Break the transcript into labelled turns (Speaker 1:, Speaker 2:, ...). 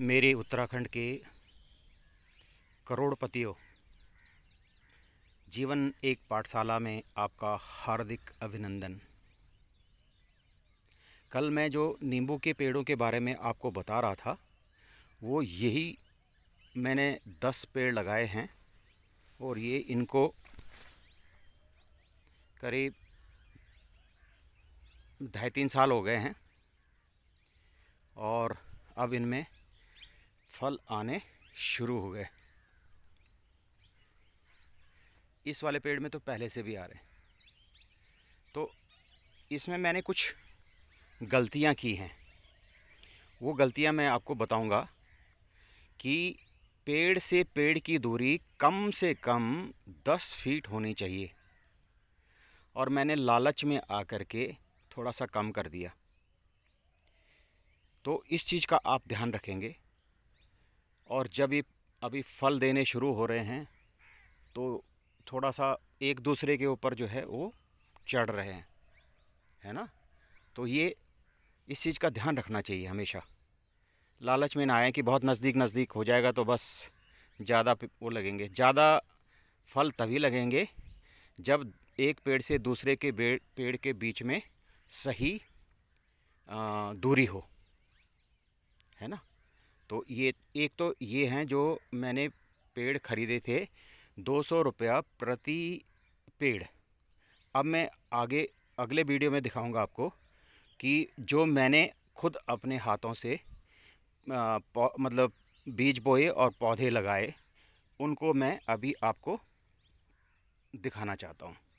Speaker 1: मेरे उत्तराखंड के करोड़पतियों जीवन एक पाठशाला में आपका हार्दिक अभिनंदन कल मैं जो नींबू के पेड़ों के बारे में आपको बता रहा था वो यही मैंने दस पेड़ लगाए हैं और ये इनको करीब ढाई तीन साल हो गए हैं और अब इनमें फल आने शुरू हो गए इस वाले पेड़ में तो पहले से भी आ रहे हैं तो इसमें मैंने कुछ गलतियां की हैं वो गलतियां मैं आपको बताऊंगा कि पेड़ से पेड़ की दूरी कम से कम दस फीट होनी चाहिए और मैंने लालच में आकर के थोड़ा सा कम कर दिया तो इस चीज़ का आप ध्यान रखेंगे और जब ये अभी फल देने शुरू हो रहे हैं तो थोड़ा सा एक दूसरे के ऊपर जो है वो चढ़ रहे हैं है ना तो ये इस चीज़ का ध्यान रखना चाहिए हमेशा लालच में ना आए कि बहुत नज़दीक नज़दीक हो जाएगा तो बस ज़्यादा वो लगेंगे ज़्यादा फल तभी लगेंगे जब एक पेड़ से दूसरे के पेड़ के बीच में सही दूरी हो है ना तो ये एक तो ये हैं जो मैंने पेड़ ख़रीदे थे दो सौ रुपया प्रति पेड़ अब मैं आगे अगले वीडियो में दिखाऊंगा आपको कि जो मैंने खुद अपने हाथों से आ, मतलब बीज बोए और पौधे लगाए उनको मैं अभी आपको दिखाना चाहता हूँ